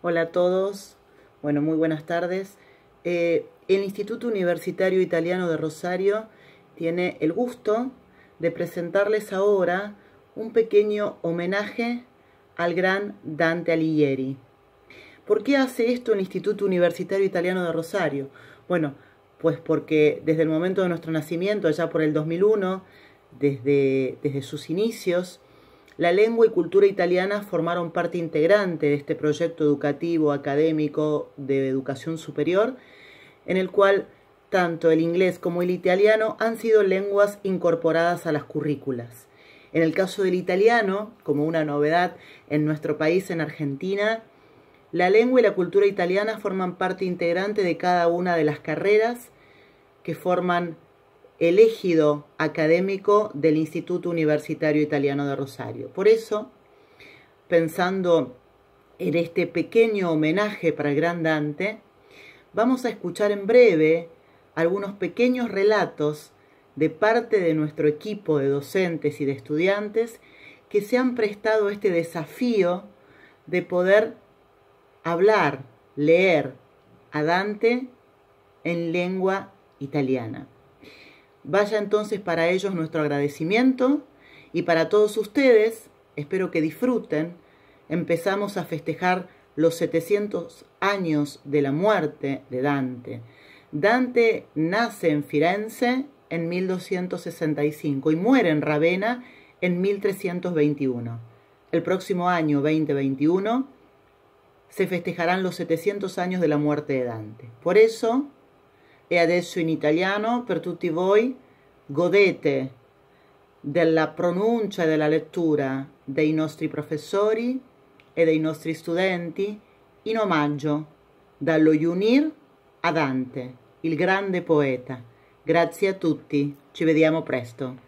Hola a todos, bueno, muy buenas tardes. Eh, el Instituto Universitario Italiano de Rosario tiene el gusto de presentarles ahora un pequeño homenaje al gran Dante Alighieri. ¿Por qué hace esto el Instituto Universitario Italiano de Rosario? Bueno, pues porque desde el momento de nuestro nacimiento, allá por el 2001, desde, desde sus inicios, la lengua y cultura italiana formaron parte integrante de este proyecto educativo académico de educación superior, en el cual tanto el inglés como el italiano han sido lenguas incorporadas a las currículas. En el caso del italiano, como una novedad en nuestro país, en Argentina, la lengua y la cultura italiana forman parte integrante de cada una de las carreras que forman el académico del Instituto Universitario Italiano de Rosario. Por eso, pensando en este pequeño homenaje para el gran Dante, vamos a escuchar en breve algunos pequeños relatos de parte de nuestro equipo de docentes y de estudiantes que se han prestado este desafío de poder hablar, leer a Dante en lengua italiana. Vaya entonces para ellos nuestro agradecimiento y para todos ustedes, espero que disfruten, empezamos a festejar los 700 años de la muerte de Dante. Dante nace en Firenze en 1265 y muere en Ravenna en 1321. El próximo año 2021 se festejarán los 700 años de la muerte de Dante. Por eso, e adesso in italiano per tutti voi. Godete della pronuncia e della lettura dei nostri professori e dei nostri studenti in omaggio dallo Junir a Dante, il grande poeta. Grazie a tutti, ci vediamo presto.